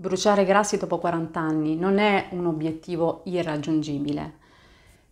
Bruciare grassi dopo 40 anni non è un obiettivo irraggiungibile.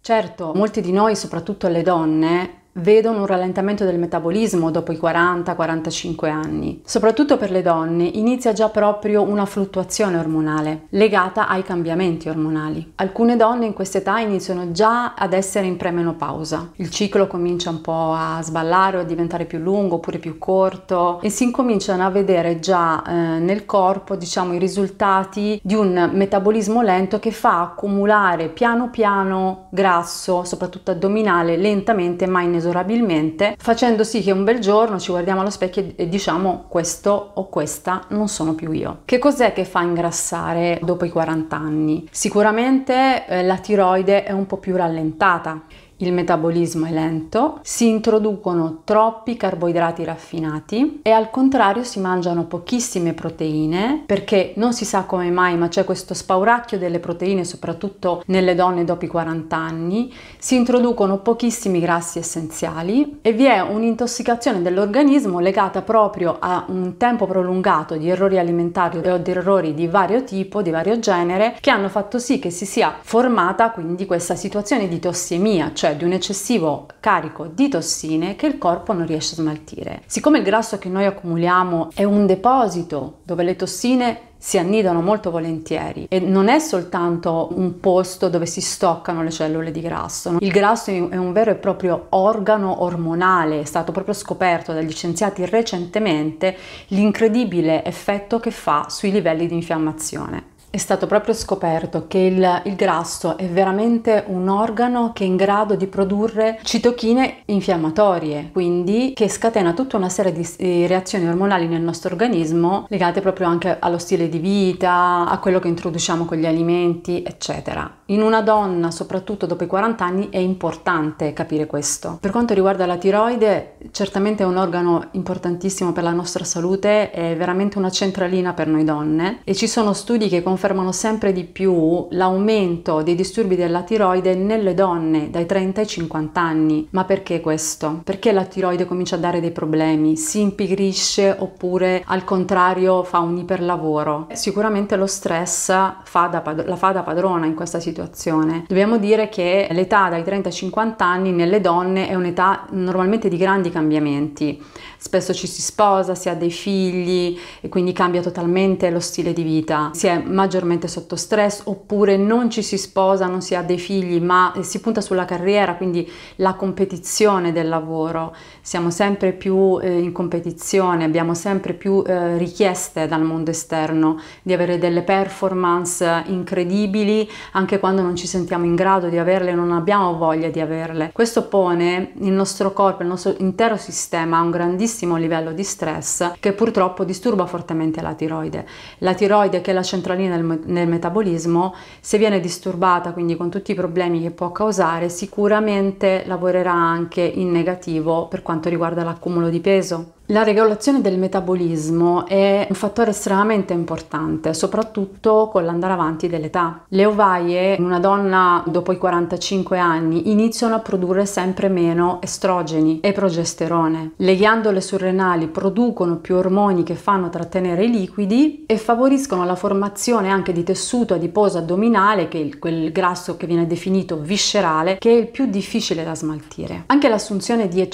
Certo, molti di noi, soprattutto le donne, vedono un rallentamento del metabolismo dopo i 40-45 anni. Soprattutto per le donne inizia già proprio una fluttuazione ormonale legata ai cambiamenti ormonali. Alcune donne in quest'età iniziano già ad essere in premenopausa. Il ciclo comincia un po' a sballare o a diventare più lungo oppure più corto e si incominciano a vedere già eh, nel corpo diciamo i risultati di un metabolismo lento che fa accumulare piano piano grasso soprattutto addominale lentamente ma inesorabilmente inesorabilmente facendo sì che un bel giorno ci guardiamo allo specchio e diciamo questo o questa non sono più io. Che cos'è che fa ingrassare dopo i 40 anni? Sicuramente eh, la tiroide è un po' più rallentata il metabolismo è lento, si introducono troppi carboidrati raffinati e al contrario si mangiano pochissime proteine perché non si sa come mai ma c'è questo spauracchio delle proteine soprattutto nelle donne dopo i 40 anni, si introducono pochissimi grassi essenziali e vi è un'intossicazione dell'organismo legata proprio a un tempo prolungato di errori alimentari o di errori di vario tipo, di vario genere che hanno fatto sì che si sia formata quindi questa situazione di tossemia, cioè cioè di un eccessivo carico di tossine che il corpo non riesce a smaltire. Siccome il grasso che noi accumuliamo è un deposito dove le tossine si annidano molto volentieri e non è soltanto un posto dove si stoccano le cellule di grasso. No? Il grasso è un vero e proprio organo ormonale, è stato proprio scoperto dagli scienziati recentemente l'incredibile effetto che fa sui livelli di infiammazione è stato proprio scoperto che il, il, grasso è veramente un organo che è in grado di produrre citochine infiammatorie, quindi che scatena tutta una serie di reazioni ormonali nel nostro organismo legate proprio anche allo stile di vita, a quello che introduciamo con gli alimenti, eccetera. In una donna, soprattutto dopo i 40 anni, è importante capire questo. Per quanto riguarda la tiroide, certamente è un organo importantissimo per la nostra salute, è veramente una centralina per noi donne e ci sono studi che confermano affermano sempre di più l'aumento dei disturbi della tiroide nelle donne dai 30 ai 50 anni. Ma perché questo? Perché la tiroide comincia a dare dei problemi? Si impigrisce oppure al contrario fa un iperlavoro? Sicuramente lo stress fa la fa da padrona in questa situazione. Dobbiamo dire che l'età dai 30 ai 50 anni nelle donne è un'età normalmente di grandi cambiamenti. Spesso ci si sposa, si ha dei figli e quindi cambia totalmente lo stile di vita. Si è maggiormente maggiormente sotto stress oppure non ci si sposa, non si ha dei figli, ma si punta sulla carriera, quindi la competizione del lavoro. Siamo sempre più eh, in competizione, abbiamo sempre più eh, richieste dal mondo esterno di avere delle performance incredibili anche quando non ci sentiamo in grado di averle, non abbiamo voglia di averle. Questo pone il nostro corpo, il nostro intero sistema a un grandissimo livello di stress che purtroppo disturba fortemente la tiroide. La tiroide che è la centralina nel, nel metabolismo, se viene disturbata, quindi con tutti i problemi che può causare, sicuramente lavorerà anche in negativo per quanto riguarda l'accumulo di peso la regolazione del metabolismo è un fattore estremamente importante, soprattutto con l'andare avanti dell'età. Le ovaie in una donna dopo i 45 anni iniziano a produrre sempre meno estrogeni e progesterone. Le ghiandole surrenali producono più ormoni che fanno trattenere i liquidi e favoriscono la formazione anche di tessuto adiposo addominale, che è quel grasso che viene definito viscerale, che è il più difficile da smaltire. Anche l'assunzione di,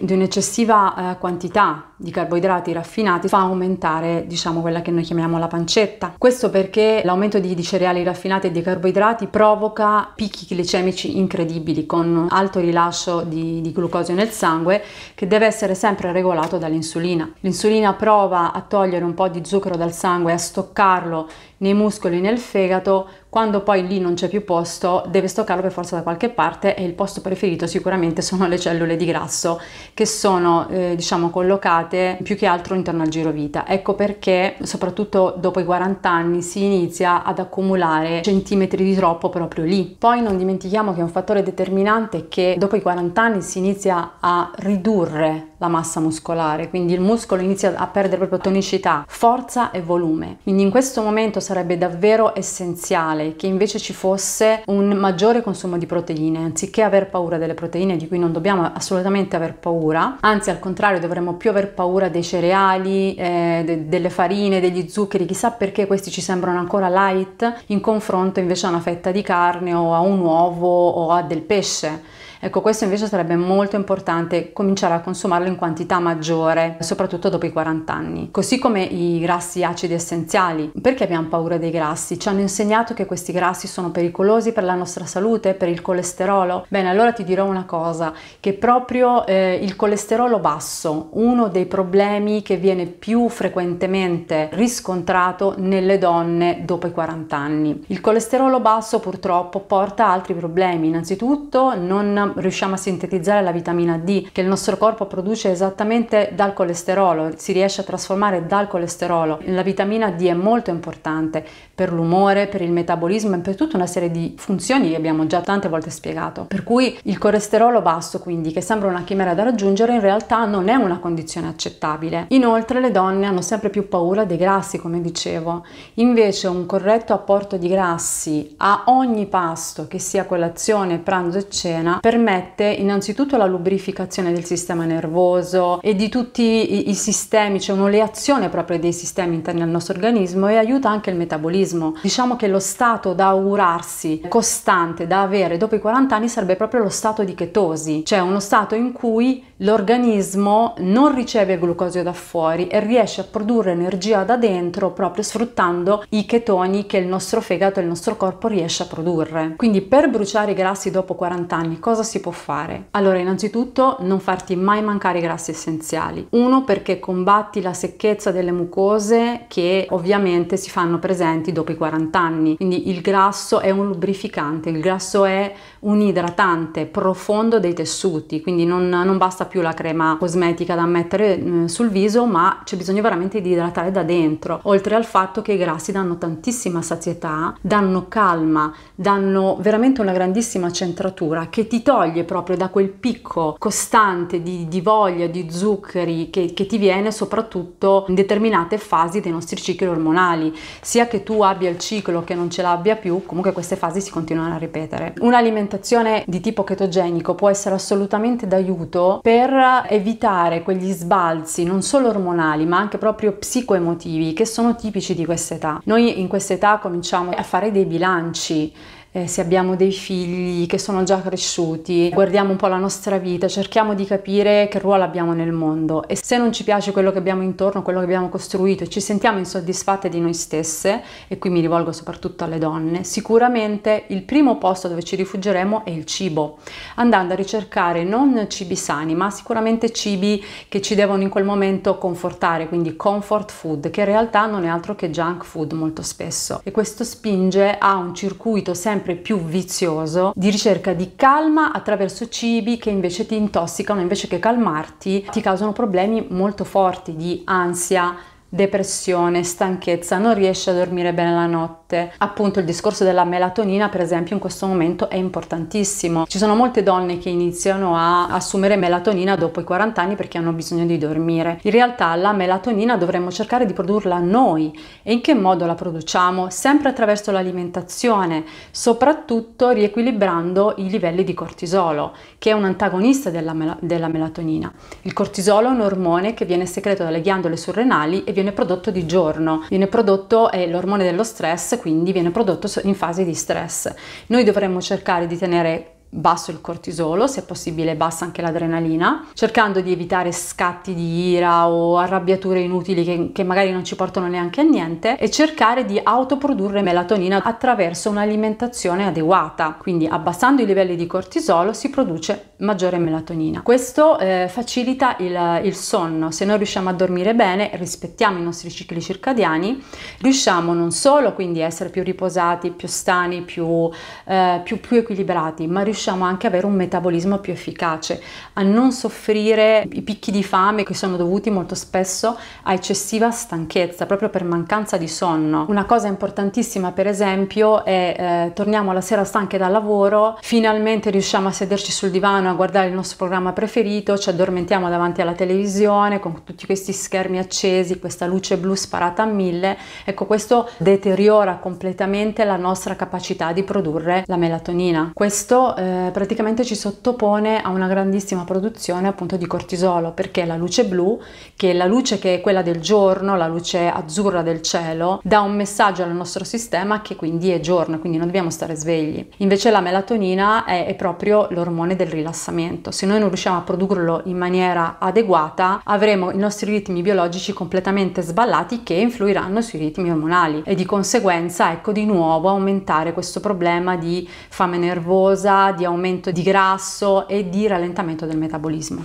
di un'eccessiva eh, quantità di carboidrati raffinati fa aumentare diciamo quella che noi chiamiamo la pancetta. Questo perché l'aumento di, di cereali raffinati e di carboidrati provoca picchi glicemici incredibili con alto rilascio di, di glucosio nel sangue che deve essere sempre regolato dall'insulina. L'insulina prova a togliere un po' di zucchero dal sangue e a stoccarlo nei muscoli nel fegato quando poi lì non c'è più posto deve stoccarlo per forza da qualche parte e il posto preferito sicuramente sono le cellule di grasso che sono eh, diciamo collocate più che altro intorno al giro vita ecco perché soprattutto dopo i 40 anni si inizia ad accumulare centimetri di troppo proprio lì poi non dimentichiamo che è un fattore determinante che dopo i 40 anni si inizia a ridurre la massa muscolare quindi il muscolo inizia a perdere proprio tonicità forza e volume quindi in questo momento sarebbe davvero essenziale normale, che invece ci fosse un maggiore consumo di proteine, anziché aver paura delle proteine di cui non dobbiamo assolutamente aver paura, anzi al contrario dovremmo più aver paura dei cereali, eh, de- delle farine, degli zuccheri, chissà perché questi ci sembrano ancora light in confronto invece a una fetta di carne o a un uovo o a del pesce. Ecco, questo invece sarebbe molto importante cominciare a consumarlo in quantità maggiore, soprattutto dopo i 40 anni. Così come i grassi acidi essenziali. Perché abbiamo paura dei grassi? Ci hanno insegnato che questi grassi sono pericolosi per la nostra salute, per il colesterolo. Bene, allora ti dirò una cosa, che proprio eh, il colesterolo basso, uno dei problemi che viene più frequentemente riscontrato nelle donne dopo i 40 anni. Il colesterolo basso purtroppo porta altri problemi, innanzitutto non riusciamo a sintetizzare la vitamina D che il nostro corpo produce esattamente dal colesterolo, si riesce a trasformare dal colesterolo. La vitamina D è molto importante per l'umore, per il metabolismo e per tutta una serie di funzioni che abbiamo già tante volte spiegato. Per cui il colesterolo basso, quindi, che sembra una chimera da raggiungere, in realtà non è una condizione accettabile. Inoltre le donne hanno sempre più paura dei grassi, come dicevo. Invece un corretto apporto di grassi a ogni pasto, che sia colazione, pranzo e cena, permette permette innanzitutto la lubrificazione del sistema nervoso e di tutti i, i sistemi, c'è cioè un'oleazione proprio dei sistemi interni al nostro organismo e aiuta anche il metabolismo. Diciamo che lo stato da augurarsi costante da avere dopo i 40 anni sarebbe proprio lo stato di chetosi, cioè uno stato in cui l'organismo non riceve glucosio da fuori e riesce a produrre energia da dentro proprio sfruttando i chetoni che il nostro fegato e il nostro corpo riesce a produrre. Quindi per bruciare i grassi dopo 40 anni cosa si può fare? Allora, innanzitutto non farti mai mancare i grassi essenziali. Uno perché combatti la secchezza delle mucose che ovviamente si fanno presenti dopo i 40 anni. Quindi il grasso è un lubrificante, il grasso è un idratante profondo dei tessuti, quindi non, non basta più la crema cosmetica da mettere eh, sul viso, ma c'è bisogno veramente di idratare da dentro. Oltre al fatto che i grassi danno tantissima sazietà, danno calma, danno veramente una grandissima centratura che ti toglie toglie proprio da quel picco costante di, di voglia, di zuccheri che, che, ti viene soprattutto in determinate fasi dei nostri cicli ormonali, sia che tu abbia il ciclo che non ce l'abbia più, comunque queste fasi si continuano a ripetere. Un'alimentazione di tipo chetogenico può essere assolutamente d'aiuto per evitare quegli sbalzi non solo ormonali ma anche proprio psicoemotivi che sono tipici di questa età. Noi in questa età cominciamo a fare dei bilanci eh, se abbiamo dei figli che sono già cresciuti, guardiamo un po' la nostra vita, cerchiamo di capire che ruolo abbiamo nel mondo e se non ci piace quello che abbiamo intorno, quello che abbiamo costruito e ci sentiamo insoddisfatte di noi stesse, e qui mi rivolgo soprattutto alle donne, sicuramente il primo posto dove ci rifugeremo è il cibo, andando a ricercare non cibi sani, ma sicuramente cibi che ci devono in quel momento confortare, quindi comfort food, che in realtà non è altro che junk food molto spesso e questo spinge a un circuito sempre sempre più vizioso di ricerca di calma attraverso cibi che invece ti intossicano, invece che calmarti, ti causano problemi molto forti di ansia, depressione, stanchezza, non riesci a dormire bene la notte notte. Appunto il discorso della melatonina per esempio in questo momento è importantissimo. Ci sono molte donne che iniziano a assumere melatonina dopo i 40 anni perché hanno bisogno di dormire. In realtà la melatonina dovremmo cercare di produrla noi e in che modo la produciamo? Sempre attraverso l'alimentazione, soprattutto riequilibrando i livelli di cortisolo che è un antagonista della, mel della melatonina. Il cortisolo è un ormone che viene secreto dalle ghiandole surrenali e viene prodotto di giorno. Viene prodotto è l'ormone dello stress quindi viene prodotto in fase di stress. Noi dovremmo cercare di tenere basso il cortisolo, se possibile bassa anche l'adrenalina, cercando di evitare scatti di ira o arrabbiature inutili che, che, magari non ci portano neanche a niente e cercare di autoprodurre melatonina attraverso un'alimentazione adeguata. Quindi abbassando i livelli di cortisolo si produce maggiore melatonina. Questo eh, facilita il, il, sonno, se noi riusciamo a dormire bene, rispettiamo i nostri cicli circadiani, riusciamo non solo quindi a essere più riposati, più stani, più, eh, più, più equilibrati, ma riusciamo anche ad avere un metabolismo più efficace, a non soffrire i picchi di fame che sono dovuti molto spesso a eccessiva stanchezza, proprio per mancanza di sonno. Una cosa importantissima per esempio è eh, torniamo la sera stanche dal lavoro, finalmente riusciamo a sederci sul divano a guardare il nostro programma preferito, ci addormentiamo davanti alla televisione con tutti questi schermi accesi, questa luce blu sparata a mille, ecco questo deteriora completamente la nostra capacità di produrre la melatonina. Questo eh, praticamente ci sottopone a una grandissima produzione appunto di cortisolo perché la luce blu, che è la luce che è quella del giorno, la luce azzurra del cielo, dà un messaggio al nostro sistema che quindi è giorno, quindi non dobbiamo stare svegli. Invece la melatonina è, è proprio l'ormone del rilassamento rilassamento. Se noi non riusciamo a produrlo in maniera adeguata, avremo i nostri ritmi biologici completamente sballati che influiranno sui ritmi ormonali e di conseguenza ecco di nuovo aumentare questo problema di fame nervosa, di aumento di grasso e di rallentamento del metabolismo.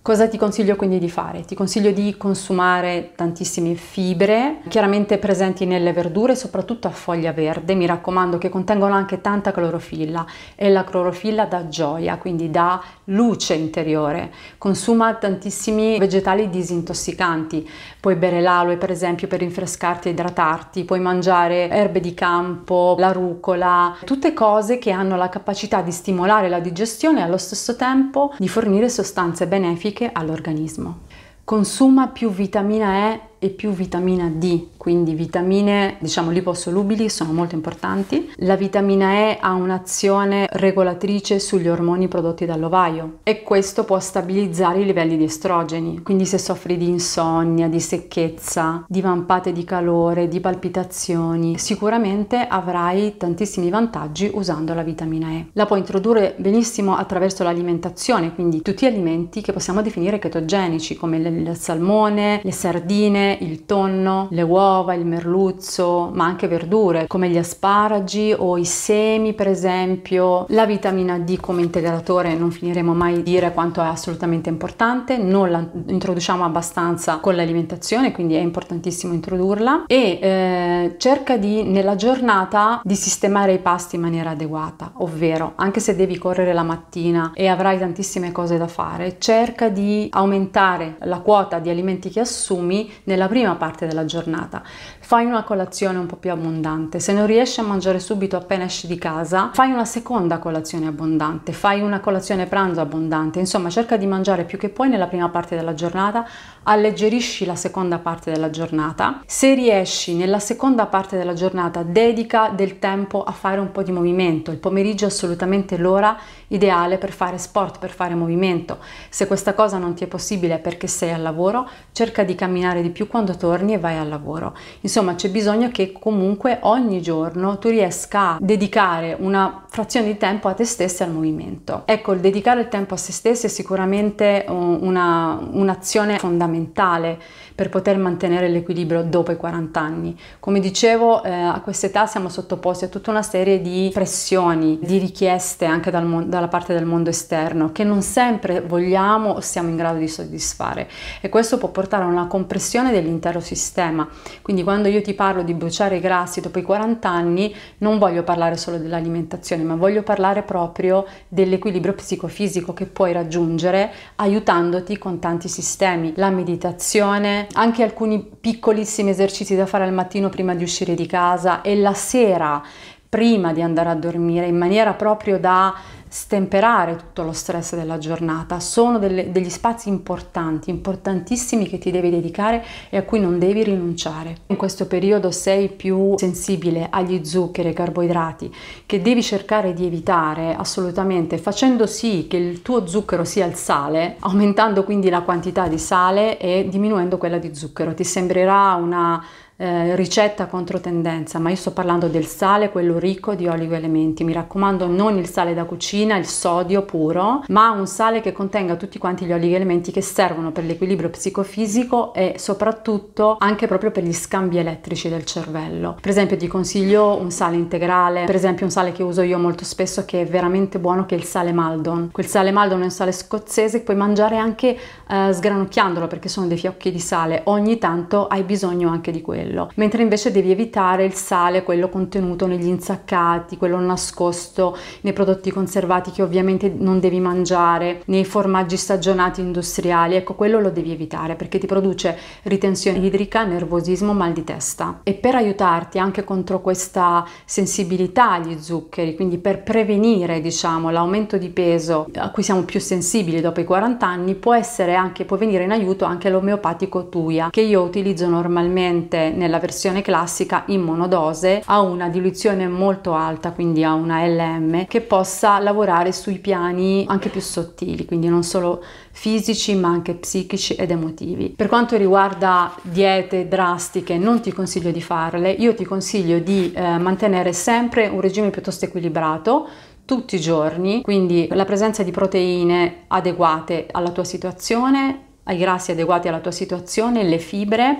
Cosa ti consiglio quindi di fare? Ti consiglio di consumare tantissime fibre, chiaramente presenti nelle verdure, soprattutto a foglia verde, mi raccomando, che contengono anche tanta clorofilla e la clorofilla dà gioia, quindi dà luce interiore. Consuma tantissimi vegetali disintossicanti, puoi bere l'aloe per esempio per rinfrescarti e idratarti, puoi mangiare erbe di campo, la rucola, tutte cose che hanno la capacità di stimolare la digestione e allo stesso tempo di fornire sostanze benefiche benefiche all'organismo. Consuma più vitamina E e più vitamina D, quindi vitamine diciamo liposolubili sono molto importanti. La vitamina E ha un'azione regolatrice sugli ormoni prodotti dall'ovaio e questo può stabilizzare i livelli di estrogeni, quindi se soffri di insonnia, di secchezza, di vampate di calore, di palpitazioni, sicuramente avrai tantissimi vantaggi usando la vitamina E. La puoi introdurre benissimo attraverso l'alimentazione, quindi tutti gli alimenti che possiamo definire chetogenici come il salmone, le sardine, il tonno, le uova, il merluzzo, ma anche verdure come gli asparagi o i semi per esempio. La vitamina D come integratore non finiremo mai di dire quanto è assolutamente importante, non la introduciamo abbastanza con l'alimentazione, quindi è importantissimo introdurla e eh, cerca di nella giornata di sistemare i pasti in maniera adeguata, ovvero anche se devi correre la mattina e avrai tantissime cose da fare, cerca di aumentare la quota di alimenti che assumi nella nella prima parte della giornata fai una colazione un po' più abbondante, se non riesci a mangiare subito appena esci di casa, fai una seconda colazione abbondante, fai una colazione pranzo abbondante, insomma cerca di mangiare più che puoi nella prima parte della giornata, alleggerisci la seconda parte della giornata, se riesci nella seconda parte della giornata dedica del tempo a fare un po' di movimento, il pomeriggio è assolutamente l'ora ideale per fare sport, per fare movimento, se questa cosa non ti è possibile perché sei al lavoro, cerca di camminare di più quando torni e vai al lavoro. Insomma, Insomma, c'è bisogno che comunque ogni giorno tu riesca a dedicare una frazione di tempo a te stessa e al movimento. Ecco, il dedicare il tempo a se stessa è sicuramente una, un'azione fondamentale per poter mantenere l'equilibrio dopo i 40 anni. Come dicevo, eh, a quest'età siamo sottoposti a tutta una serie di pressioni, di richieste anche dal mon- dalla parte del mondo esterno che non sempre vogliamo o siamo in grado di soddisfare e questo può portare a una compressione dell'intero sistema. Quindi quando quando io ti parlo di bruciare i grassi dopo i 40 anni, non voglio parlare solo dell'alimentazione, ma voglio parlare proprio dell'equilibrio psicofisico che puoi raggiungere aiutandoti con tanti sistemi, la meditazione, anche alcuni piccolissimi esercizi da fare al mattino prima di uscire di casa e la sera prima di andare a dormire in maniera proprio da stemperare tutto lo stress della giornata. Sono delle, degli spazi importanti, importantissimi che ti devi dedicare e a cui non devi rinunciare. In questo periodo sei più sensibile agli zuccheri, ai carboidrati, che devi cercare di evitare assolutamente facendo sì che il tuo zucchero sia il sale, aumentando quindi la quantità di sale e diminuendo quella di zucchero. Ti sembrerà una eh, ricetta contro tendenza, ma io sto parlando del sale, quello ricco di oligoelementi. Mi raccomando, non il sale da cucina, il sodio puro, ma un sale che contenga tutti quanti gli oligoelementi che servono per l'equilibrio psicofisico e soprattutto anche proprio per gli scambi elettrici del cervello. Per esempio, ti consiglio un sale integrale, per esempio un sale che uso io molto spesso che è veramente buono che è il sale Maldon. Quel sale Maldon è un sale scozzese che puoi mangiare anche eh, sgranocchiandolo perché sono dei fiocchi di sale. Ogni tanto hai bisogno anche di quello quello, mentre invece devi evitare il sale, quello contenuto negli insaccati, quello nascosto nei prodotti conservati che ovviamente non devi mangiare, nei formaggi stagionati industriali, ecco quello lo devi evitare perché ti produce ritenzione idrica, nervosismo, mal di testa. E per aiutarti anche contro questa sensibilità agli zuccheri, quindi per prevenire diciamo l'aumento di peso a cui siamo più sensibili dopo i 40 anni, può essere anche, può venire in aiuto anche l'omeopatico Tuia che io utilizzo normalmente nella versione classica in monodose a una diluizione molto alta, quindi a una LM, che possa lavorare sui piani anche più sottili, quindi non solo fisici ma anche psichici ed emotivi. Per quanto riguarda diete drastiche non ti consiglio di farle, io ti consiglio di eh, mantenere sempre un regime piuttosto equilibrato tutti i giorni, quindi la presenza di proteine adeguate alla tua situazione, ai grassi adeguati alla tua situazione, le fibre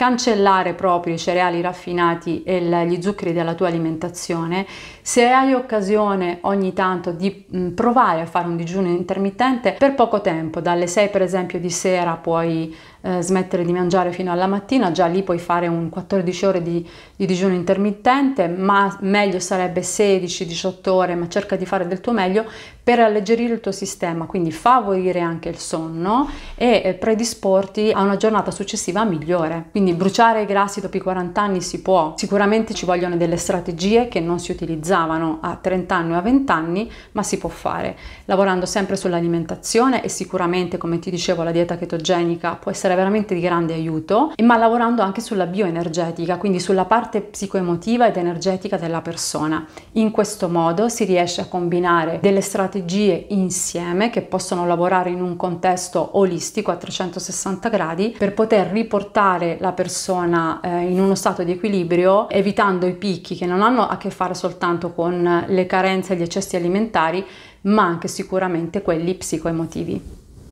cancellare proprio i cereali raffinati e gli zuccheri dalla tua alimentazione se hai occasione ogni tanto di provare a fare un digiuno intermittente per poco tempo, dalle 6 per esempio di sera puoi eh, smettere di mangiare fino alla mattina, già lì puoi fare un 14 ore di, di digiuno intermittente, ma meglio sarebbe 16-18 ore, ma cerca di fare del tuo meglio per alleggerire il tuo sistema, quindi favorire anche il sonno e eh, predisporti a una giornata successiva migliore. Quindi bruciare i grassi dopo i 40 anni si può, sicuramente ci vogliono delle strategie che non si utilizzano pensavano a 30 anni o a 20 anni, ma si può fare, lavorando sempre sull'alimentazione e sicuramente, come ti dicevo, la dieta chetogenica può essere veramente di grande aiuto, ma lavorando anche sulla bioenergetica, quindi sulla parte psicoemotiva ed energetica della persona. In questo modo si riesce a combinare delle strategie insieme che possono lavorare in un contesto olistico a 360 gradi per poter riportare la persona eh, in uno stato di equilibrio evitando i picchi che non hanno a che fare soltanto soltanto con le carenze e gli eccessi alimentari, ma anche sicuramente quelli psicoemotivi.